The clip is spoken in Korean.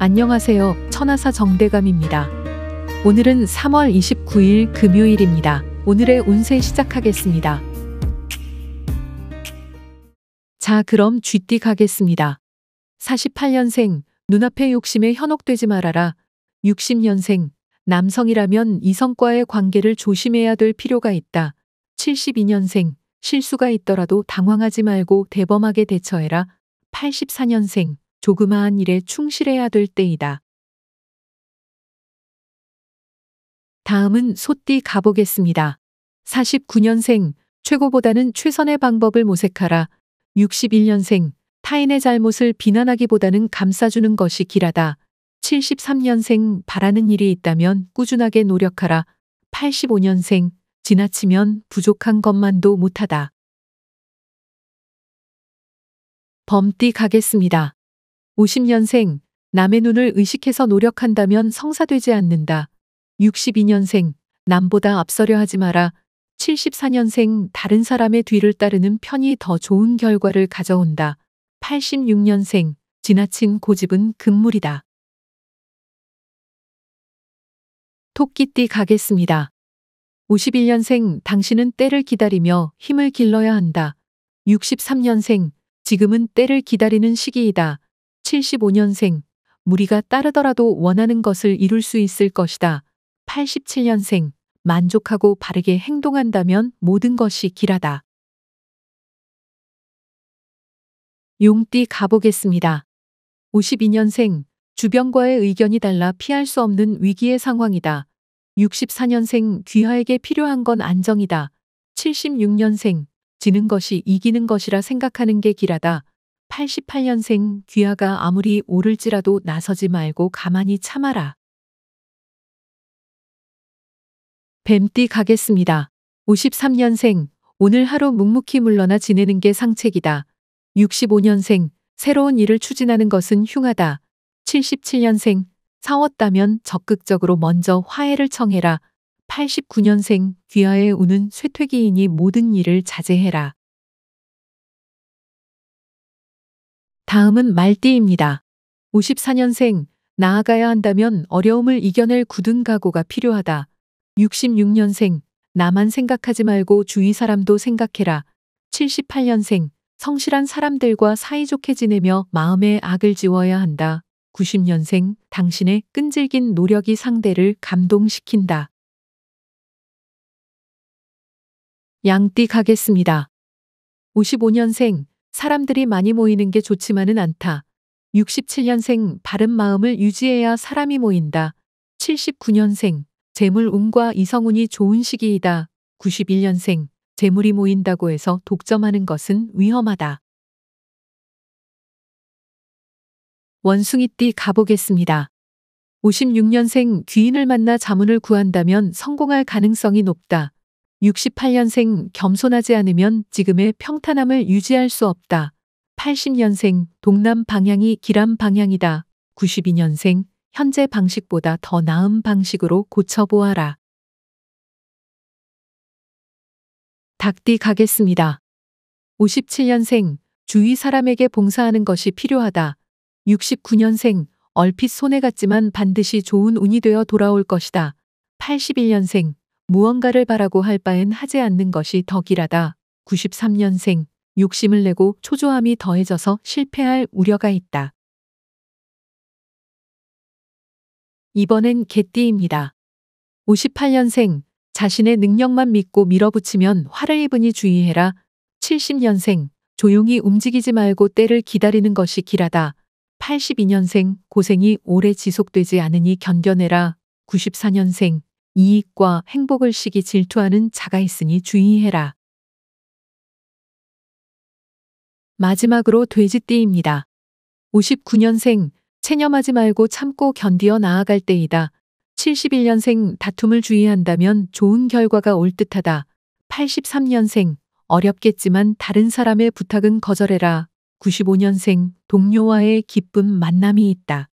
안녕하세요. 천하사 정대감입니다. 오늘은 3월 29일 금요일입니다. 오늘의 운세 시작하겠습니다. 자, 그럼 쥐띠 가겠습니다. 48년생, 눈앞의 욕심에 현혹되지 말아라. 60년생, 남성이라면 이성과의 관계를 조심해야 될 필요가 있다. 72년생, 실수가 있더라도 당황하지 말고 대범하게 대처해라. 84년생, 조그마한 일에 충실해야 될 때이다. 다음은 소띠 가보겠습니다. 49년생, 최고보다는 최선의 방법을 모색하라. 61년생, 타인의 잘못을 비난하기보다는 감싸주는 것이 길하다. 73년생, 바라는 일이 있다면 꾸준하게 노력하라. 85년생, 지나치면 부족한 것만도 못하다. 범띠 가겠습니다. 50년생, 남의 눈을 의식해서 노력한다면 성사되지 않는다. 62년생, 남보다 앞서려 하지 마라. 74년생, 다른 사람의 뒤를 따르는 편이 더 좋은 결과를 가져온다. 86년생, 지나친 고집은 금물이다. 토끼띠 가겠습니다. 51년생, 당신은 때를 기다리며 힘을 길러야 한다. 63년생, 지금은 때를 기다리는 시기이다. 75년생, 무리가 따르더라도 원하는 것을 이룰 수 있을 것이다. 87년생, 만족하고 바르게 행동한다면 모든 것이 길하다. 용띠 가보겠습니다. 52년생, 주변과의 의견이 달라 피할 수 없는 위기의 상황이다. 64년생, 귀하에게 필요한 건 안정이다. 76년생, 지는 것이 이기는 것이라 생각하는 게 길하다. 88년생 귀하가 아무리 오를지라도 나서지 말고 가만히 참아라. 뱀띠 가겠습니다. 53년생 오늘 하루 묵묵히 물러나 지내는 게 상책이다. 65년생 새로운 일을 추진하는 것은 흉하다. 77년생 사웠다면 적극적으로 먼저 화해를 청해라. 89년생 귀하의 우는 쇠퇴기이니 모든 일을 자제해라. 다음은 말띠입니다. 54년생, 나아가야 한다면 어려움을 이겨낼 굳은 각오가 필요하다. 66년생, 나만 생각하지 말고 주위 사람도 생각해라. 78년생, 성실한 사람들과 사이좋게 지내며 마음의 악을 지워야 한다. 90년생, 당신의 끈질긴 노력이 상대를 감동시킨다. 양띠 가겠습니다. 55년생, 사람들이 많이 모이는 게 좋지만은 않다. 67년생 바른 마음을 유지해야 사람이 모인다. 79년생 재물 운과 이성운이 좋은 시기이다. 91년생 재물이 모인다고 해서 독점하는 것은 위험하다. 원숭이띠 가보겠습니다. 56년생 귀인을 만나 자문을 구한다면 성공할 가능성이 높다. 68년생 겸손하지 않으면 지금의 평탄함을 유지할 수 없다. 80년생 동남 방향이 기람 방향이다. 92년생 현재 방식보다 더 나은 방식으로 고쳐보아라. 닭띠 가겠습니다. 57년생 주위 사람에게 봉사하는 것이 필요하다. 69년생 얼핏 손해 같지만 반드시 좋은 운이 되어 돌아올 것이다. 81년생 무언가를 바라고 할 바엔 하지 않는 것이 덕이라다. 93년생, 욕심을 내고 초조함이 더해져서 실패할 우려가 있다. 이번엔 개띠입니다. 58년생, 자신의 능력만 믿고 밀어붙이면 화를 입으니 주의해라. 70년생, 조용히 움직이지 말고 때를 기다리는 것이 길하다. 82년생, 고생이 오래 지속되지 않으니 견뎌내라. 94년생, 이익과 행복을 시기 질투하는 자가 있으니 주의해라. 마지막으로 돼지띠입니다. 59년생, 체념하지 말고 참고 견디어 나아갈 때이다. 71년생 다툼을 주의한다면 좋은 결과가 올 듯하다. 83년생 어렵겠지만 다른 사람의 부탁은 거절해라. 95년생 동료와의 기쁜 만남이 있다.